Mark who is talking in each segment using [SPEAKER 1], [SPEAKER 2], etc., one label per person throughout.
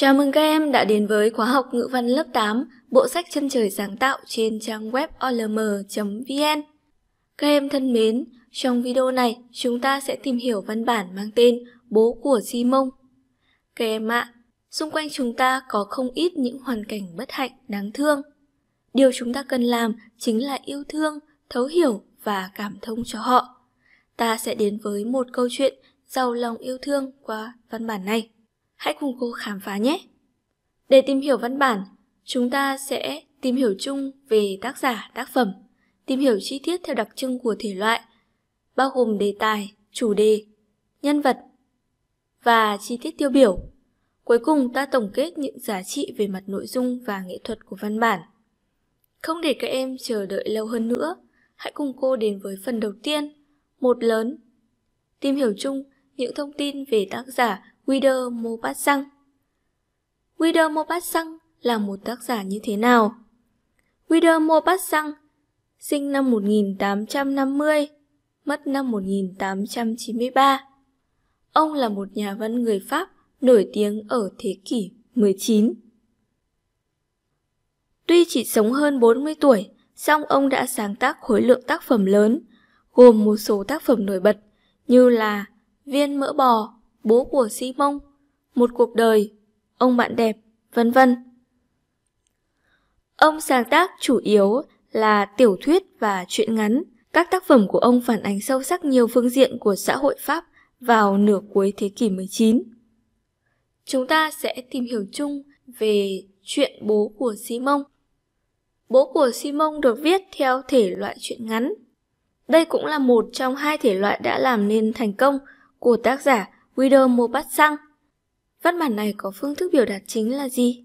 [SPEAKER 1] Chào mừng các em đã đến với khóa học ngữ văn lớp 8, bộ sách chân trời sáng tạo trên trang web olm.vn. Các em thân mến, trong video này chúng ta sẽ tìm hiểu văn bản mang tên Bố của Simon. Các em ạ, à, xung quanh chúng ta có không ít những hoàn cảnh bất hạnh, đáng thương. Điều chúng ta cần làm chính là yêu thương, thấu hiểu và cảm thông cho họ. Ta sẽ đến với một câu chuyện giàu lòng yêu thương qua văn bản này hãy cùng cô khám phá nhé. Để tìm hiểu văn bản, chúng ta sẽ tìm hiểu chung về tác giả, tác phẩm, tìm hiểu chi tiết theo đặc trưng của thể loại, bao gồm đề tài, chủ đề, nhân vật và chi tiết tiêu biểu. Cuối cùng ta tổng kết những giá trị về mặt nội dung và nghệ thuật của văn bản. Không để các em chờ đợi lâu hơn nữa, hãy cùng cô đến với phần đầu tiên, một lớn. Tìm hiểu chung những thông tin về tác giả, Guido Maupassant. Guido Maupassant là một tác giả như thế nào? Guido Maupassant sinh năm 1850, mất năm 1893. Ông là một nhà văn người Pháp nổi tiếng ở thế kỷ 19. Tuy chỉ sống hơn 40 tuổi, song ông đã sáng tác khối lượng tác phẩm lớn, gồm một số tác phẩm nổi bật như là Viên mỡ bò, bố của Simon, một cuộc đời, ông bạn đẹp, vân vân. Ông sáng tác chủ yếu là tiểu thuyết và truyện ngắn. Các tác phẩm của ông phản ánh sâu sắc nhiều phương diện của xã hội Pháp vào nửa cuối thế kỷ 19. Chúng ta sẽ tìm hiểu chung về chuyện bố của Simon. Bố của Simon được viết theo thể loại truyện ngắn. Đây cũng là một trong hai thể loại đã làm nên thành công của tác giả Widow mua bát xăng. Văn bản này có phương thức biểu đạt chính là gì?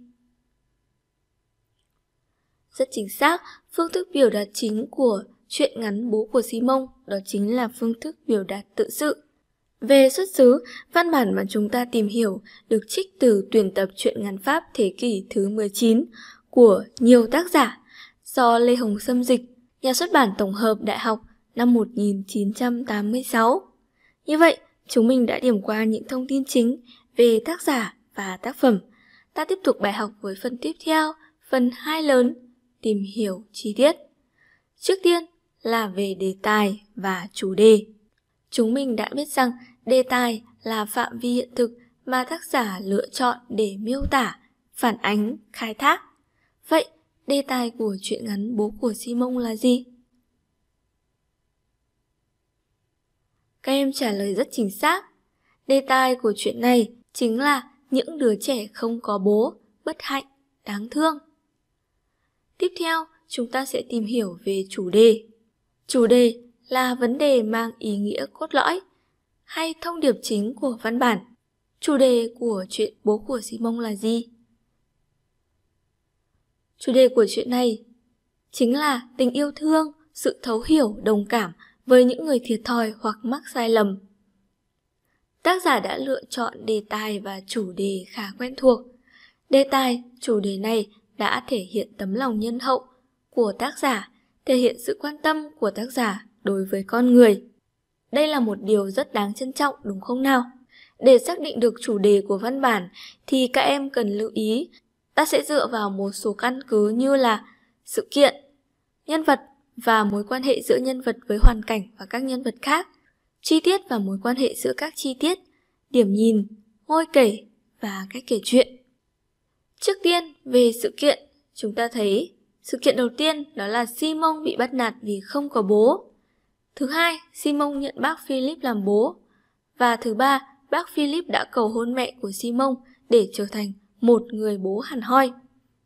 [SPEAKER 1] Rất chính xác, phương thức biểu đạt chính của chuyện ngắn bố của Simon đó chính là phương thức biểu đạt tự sự. Về xuất xứ, văn bản mà chúng ta tìm hiểu được trích từ tuyển tập truyện ngắn Pháp thế kỷ thứ 19 của nhiều tác giả do Lê Hồng Sâm dịch, nhà xuất bản tổng hợp đại học năm 1986. Như vậy, Chúng mình đã điểm qua những thông tin chính về tác giả và tác phẩm. Ta tiếp tục bài học với phần tiếp theo, phần 2 lớn, tìm hiểu chi tiết. Trước tiên là về đề tài và chủ đề. Chúng mình đã biết rằng đề tài là phạm vi hiện thực mà tác giả lựa chọn để miêu tả, phản ánh, khai thác. Vậy, đề tài của truyện ngắn Bố của Simon là gì? Các em trả lời rất chính xác. Đề tài của chuyện này chính là những đứa trẻ không có bố, bất hạnh, đáng thương. Tiếp theo, chúng ta sẽ tìm hiểu về chủ đề. Chủ đề là vấn đề mang ý nghĩa cốt lõi hay thông điệp chính của văn bản. Chủ đề của chuyện bố của Simon là gì? Chủ đề của chuyện này chính là tình yêu thương, sự thấu hiểu, đồng cảm với những người thiệt thòi hoặc mắc sai lầm. Tác giả đã lựa chọn đề tài và chủ đề khá quen thuộc. Đề tài, chủ đề này đã thể hiện tấm lòng nhân hậu của tác giả, thể hiện sự quan tâm của tác giả đối với con người. Đây là một điều rất đáng trân trọng đúng không nào? Để xác định được chủ đề của văn bản thì các em cần lưu ý, ta sẽ dựa vào một số căn cứ như là sự kiện, nhân vật, và mối quan hệ giữa nhân vật với hoàn cảnh và các nhân vật khác, chi tiết và mối quan hệ giữa các chi tiết, điểm nhìn, ngôi kể và cách kể chuyện. Trước tiên, về sự kiện, chúng ta thấy sự kiện đầu tiên đó là Simon bị bắt nạt vì không có bố. Thứ hai, Simon nhận bác Philip làm bố. Và thứ ba, bác Philip đã cầu hôn mẹ của Simon để trở thành một người bố hẳn hoi.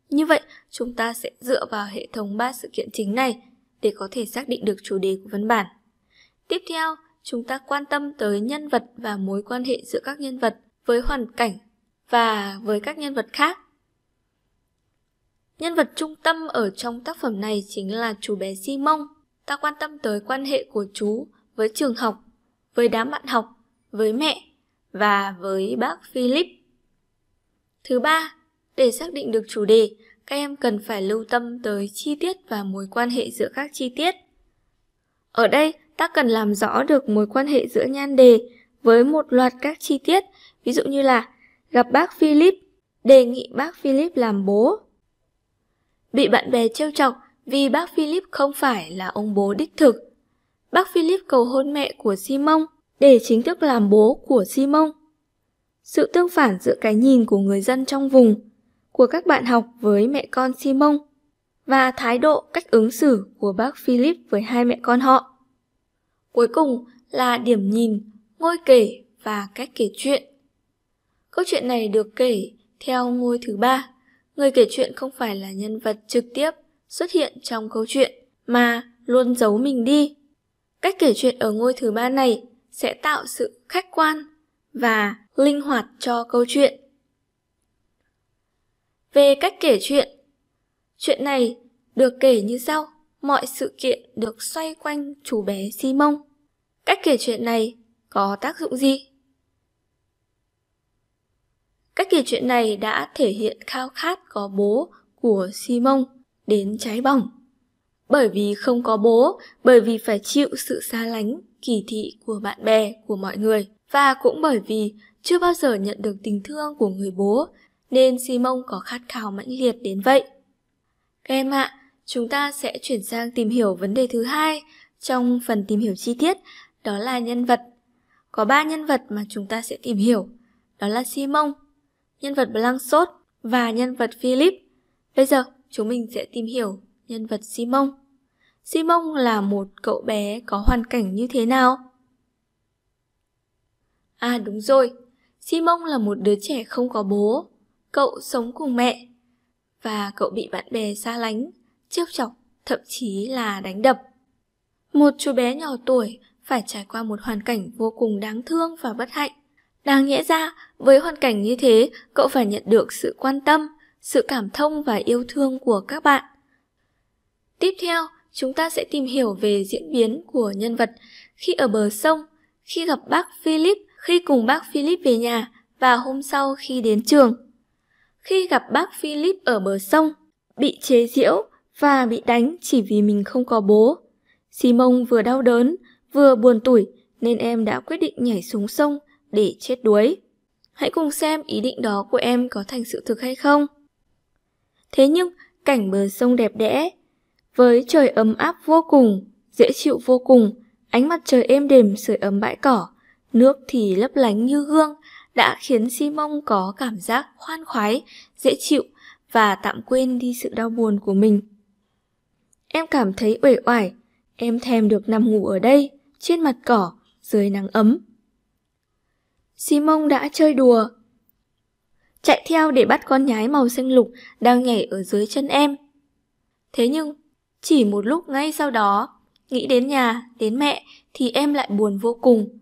[SPEAKER 1] Như vậy, chúng ta sẽ dựa vào hệ thống ba sự kiện chính này để có thể xác định được chủ đề của văn bản. Tiếp theo, chúng ta quan tâm tới nhân vật và mối quan hệ giữa các nhân vật với hoàn cảnh và với các nhân vật khác. Nhân vật trung tâm ở trong tác phẩm này chính là chú bé Simon. Ta quan tâm tới quan hệ của chú với trường học, với đám bạn học, với mẹ và với bác Philip. Thứ ba, để xác định được chủ đề, các em cần phải lưu tâm tới chi tiết và mối quan hệ giữa các chi tiết. Ở đây, ta cần làm rõ được mối quan hệ giữa nhan đề với một loạt các chi tiết, ví dụ như là gặp bác Philip, đề nghị bác Philip làm bố. Bị bạn bè trêu chọc vì bác Philip không phải là ông bố đích thực. Bác Philip cầu hôn mẹ của Simon để chính thức làm bố của Simon. Sự tương phản giữa cái nhìn của người dân trong vùng của các bạn học với mẹ con Simon và thái độ cách ứng xử của bác Philip với hai mẹ con họ. Cuối cùng là điểm nhìn, ngôi kể và cách kể chuyện. Câu chuyện này được kể theo ngôi thứ ba. Người kể chuyện không phải là nhân vật trực tiếp xuất hiện trong câu chuyện mà luôn giấu mình đi. Cách kể chuyện ở ngôi thứ ba này sẽ tạo sự khách quan và linh hoạt cho câu chuyện về cách kể chuyện. Chuyện này được kể như sau, mọi sự kiện được xoay quanh chú bé Simon. Cách kể chuyện này có tác dụng gì? Cách kể chuyện này đã thể hiện khao khát có bố của Simon đến cháy bỏng. Bởi vì không có bố, bởi vì phải chịu sự xa lánh, kỳ thị của bạn bè, của mọi người và cũng bởi vì chưa bao giờ nhận được tình thương của người bố nên Simon có khát khao mãnh liệt đến vậy. Các em ạ, chúng ta sẽ chuyển sang tìm hiểu vấn đề thứ hai trong phần tìm hiểu chi tiết, đó là nhân vật. Có ba nhân vật mà chúng ta sẽ tìm hiểu, đó là Simon, nhân vật Blanchot và nhân vật Philip. Bây giờ chúng mình sẽ tìm hiểu nhân vật Simon. Simon là một cậu bé có hoàn cảnh như thế nào? À đúng rồi, Simon là một đứa trẻ không có bố, cậu sống cùng mẹ và cậu bị bạn bè xa lánh trêu chọc thậm chí là đánh đập một chú bé nhỏ tuổi phải trải qua một hoàn cảnh vô cùng đáng thương và bất hạnh đáng nhẽ ra với hoàn cảnh như thế cậu phải nhận được sự quan tâm sự cảm thông và yêu thương của các bạn tiếp theo chúng ta sẽ tìm hiểu về diễn biến của nhân vật khi ở bờ sông khi gặp bác philip khi cùng bác philip về nhà và hôm sau khi đến trường khi gặp bác Philip ở bờ sông, bị chế giễu và bị đánh chỉ vì mình không có bố. Simon vừa đau đớn, vừa buồn tủi nên em đã quyết định nhảy xuống sông để chết đuối. Hãy cùng xem ý định đó của em có thành sự thực hay không. Thế nhưng, cảnh bờ sông đẹp đẽ, với trời ấm áp vô cùng, dễ chịu vô cùng, ánh mặt trời êm đềm sưởi ấm bãi cỏ, nước thì lấp lánh như gương, đã khiến Simon có cảm giác khoan khoái, dễ chịu và tạm quên đi sự đau buồn của mình. Em cảm thấy uể oải, em thèm được nằm ngủ ở đây, trên mặt cỏ, dưới nắng ấm. Simon đã chơi đùa. Chạy theo để bắt con nhái màu xanh lục đang nhảy ở dưới chân em. Thế nhưng, chỉ một lúc ngay sau đó, nghĩ đến nhà, đến mẹ thì em lại buồn vô cùng.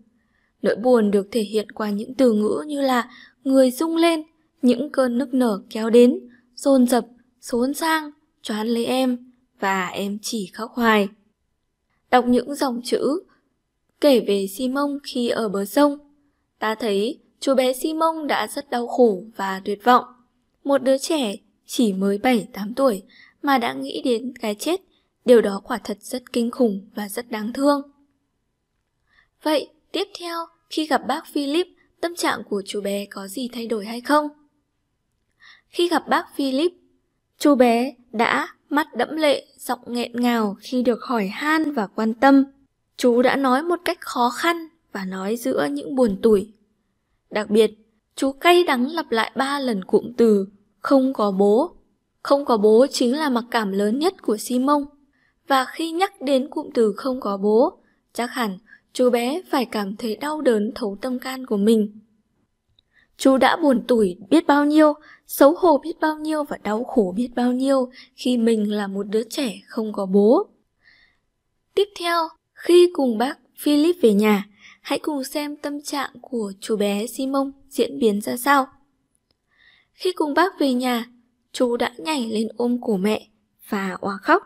[SPEAKER 1] Nỗi buồn được thể hiện qua những từ ngữ như là người rung lên, những cơn nức nở kéo đến, dồn dập, xốn sang, choán lấy em và em chỉ khóc hoài. Đọc những dòng chữ kể về Simon khi ở bờ sông, ta thấy chú bé Simon đã rất đau khổ và tuyệt vọng. Một đứa trẻ chỉ mới 7-8 tuổi mà đã nghĩ đến cái chết, điều đó quả thật rất kinh khủng và rất đáng thương. Vậy, Tiếp theo, khi gặp bác Philip, tâm trạng của chú bé có gì thay đổi hay không? Khi gặp bác Philip, chú bé đã mắt đẫm lệ, giọng nghẹn ngào khi được hỏi han và quan tâm. Chú đã nói một cách khó khăn và nói giữa những buồn tủi. Đặc biệt, chú cay đắng lặp lại ba lần cụm từ không có bố. Không có bố chính là mặc cảm lớn nhất của Simon. Và khi nhắc đến cụm từ không có bố, chắc hẳn chú bé phải cảm thấy đau đớn thấu tâm can của mình. Chú đã buồn tủi biết bao nhiêu, xấu hổ biết bao nhiêu và đau khổ biết bao nhiêu khi mình là một đứa trẻ không có bố. Tiếp theo, khi cùng bác Philip về nhà, hãy cùng xem tâm trạng của chú bé Simon diễn biến ra sao. Khi cùng bác về nhà, chú đã nhảy lên ôm cổ mẹ và oà khóc.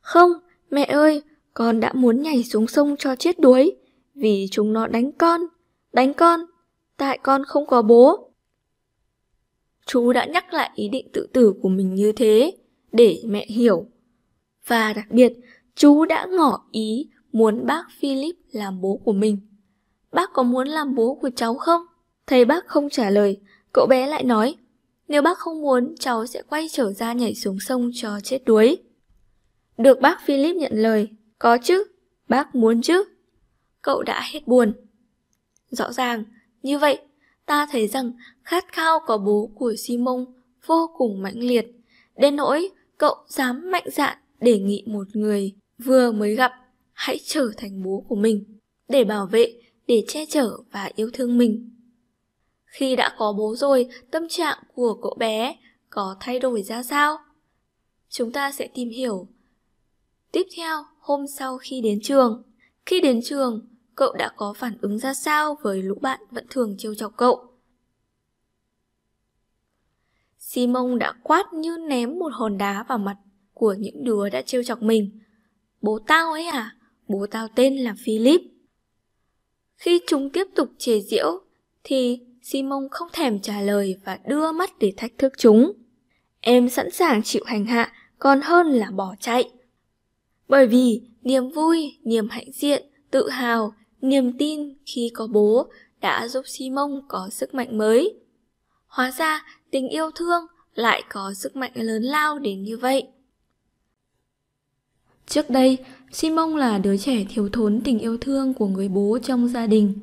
[SPEAKER 1] Không, mẹ ơi, con đã muốn nhảy xuống sông cho chết đuối, vì chúng nó đánh con, đánh con, tại con không có bố. Chú đã nhắc lại ý định tự tử của mình như thế, để mẹ hiểu. Và đặc biệt, chú đã ngỏ ý muốn bác Philip làm bố của mình. Bác có muốn làm bố của cháu không? Thầy bác không trả lời, cậu bé lại nói, nếu bác không muốn, cháu sẽ quay trở ra nhảy xuống sông cho chết đuối. Được bác Philip nhận lời, có chứ, bác muốn chứ. Cậu đã hết buồn. Rõ ràng, như vậy, ta thấy rằng khát khao có bố của Simon vô cùng mãnh liệt. Đến nỗi, cậu dám mạnh dạn đề nghị một người vừa mới gặp hãy trở thành bố của mình để bảo vệ, để che chở và yêu thương mình. Khi đã có bố rồi, tâm trạng của cậu bé có thay đổi ra sao? Chúng ta sẽ tìm hiểu Tiếp theo, hôm sau khi đến trường. Khi đến trường, cậu đã có phản ứng ra sao với lũ bạn vẫn thường trêu chọc cậu? Simon đã quát như ném một hòn đá vào mặt của những đứa đã trêu chọc mình. Bố tao ấy à? Bố tao tên là Philip. Khi chúng tiếp tục chế giễu thì Simon không thèm trả lời và đưa mắt để thách thức chúng. Em sẵn sàng chịu hành hạ còn hơn là bỏ chạy. Bởi vì niềm vui, niềm hạnh diện, tự hào, niềm tin khi có bố đã giúp Simon có sức mạnh mới. Hóa ra tình yêu thương lại có sức mạnh lớn lao đến như vậy. Trước đây, Simon là đứa trẻ thiếu thốn tình yêu thương của người bố trong gia đình.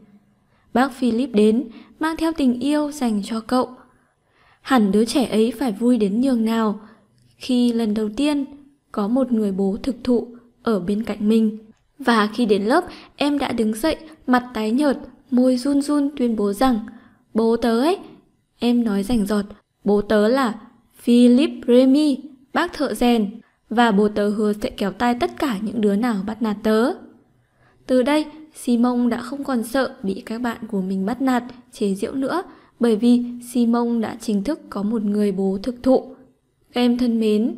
[SPEAKER 1] Bác Philip đến, mang theo tình yêu dành cho cậu. Hẳn đứa trẻ ấy phải vui đến nhường nào khi lần đầu tiên có một người bố thực thụ ở bên cạnh mình. Và khi đến lớp, em đã đứng dậy, mặt tái nhợt, môi run run tuyên bố rằng Bố tớ ấy, em nói rảnh giọt, bố tớ là Philip Remy, bác thợ rèn, và bố tớ hứa sẽ kéo tay tất cả những đứa nào bắt nạt tớ. Từ đây, Simon đã không còn sợ bị các bạn của mình bắt nạt, chế giễu nữa, bởi vì Simon đã chính thức có một người bố thực thụ. em thân mến,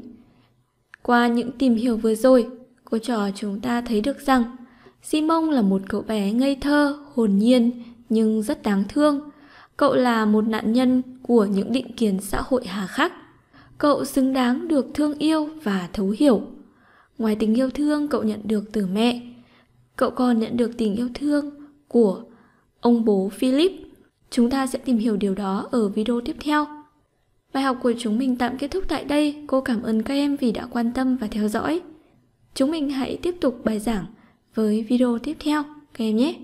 [SPEAKER 1] qua những tìm hiểu vừa rồi, cô trò chúng ta thấy được rằng Simon là một cậu bé ngây thơ, hồn nhiên nhưng rất đáng thương. Cậu là một nạn nhân của những định kiến xã hội hà khắc. Cậu xứng đáng được thương yêu và thấu hiểu. Ngoài tình yêu thương cậu nhận được từ mẹ, cậu còn nhận được tình yêu thương của ông bố Philip. Chúng ta sẽ tìm hiểu điều đó ở video tiếp theo. Bài học của chúng mình tạm kết thúc tại đây. Cô cảm ơn các em vì đã quan tâm và theo dõi. Chúng mình hãy tiếp tục bài giảng với video tiếp theo các em nhé.